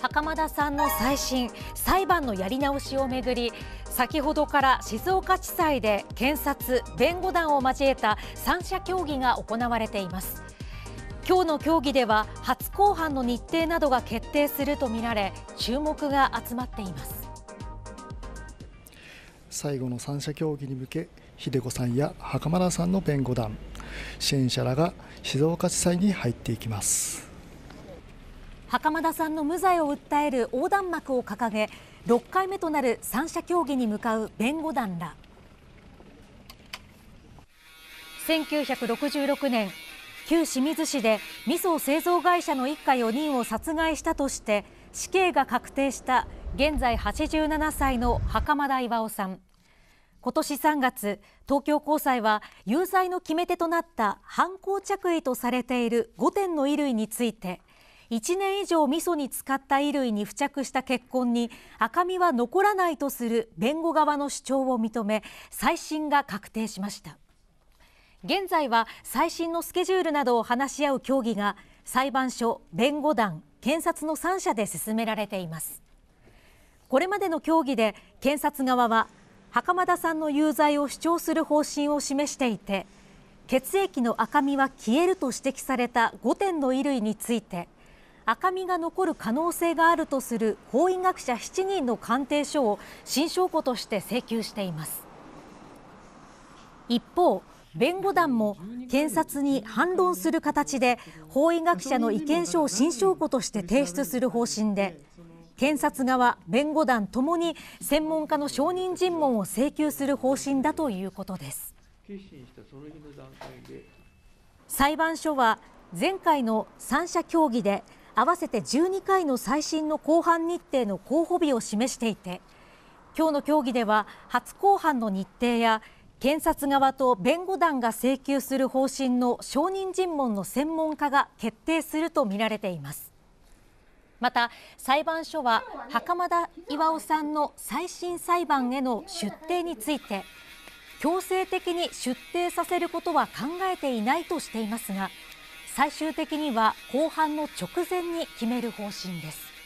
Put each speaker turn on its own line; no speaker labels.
袴田さんの再審裁判のやり直しをめぐり先ほどから静岡地裁で検察弁護団を交えた三者協議が行われています今日の協議では初公判の日程などが決定するとみられ注目が集まっています最後の三者協議に向け秀子さんや袴田さんの弁護団支援者らが静岡地裁に入っていきます袴田さんの無罪を訴える横断幕を掲げ6回目となる三者協議に向かう弁護団ら1966年旧清水市で味噌製造会社の一家4人を殺害したとして死刑が確定した現在87歳の袴田巌さん今年3月東京高裁は有罪の決め手となった犯行着衣とされている5点の衣類について1年以上味噌に使った衣類に付着した血痕に赤みは残らないとする弁護側の主張を認め再審が確定しました現在は最新のスケジュールなどを話し合う協議が裁判所弁護団検察の3者で進められていますこれまでの協議で検察側は袴田さんの有罪を主張する方針を示していて血液の赤みは消えると指摘された5点の衣類について赤みが残る可能性があるとする法医学者7人の鑑定書を新証拠として請求しています一方弁護団も検察に反論する形で法医学者の意見書を新証拠として提出する方針で検察側、弁護団ともに専門家の証人尋問を請求する方針だということです裁判所は前回の三者協議で合わせて12回の最新の公判日程の候補日を示していて今日の協議では初公判の日程や検察側と弁護団が請求する方針の証人尋問の専門家が決定するとみられていますまた裁判所は袴田巌さんの再審裁判への出廷について強制的に出廷させることは考えていないとしていますが最終的には後半の直前に決める方針です。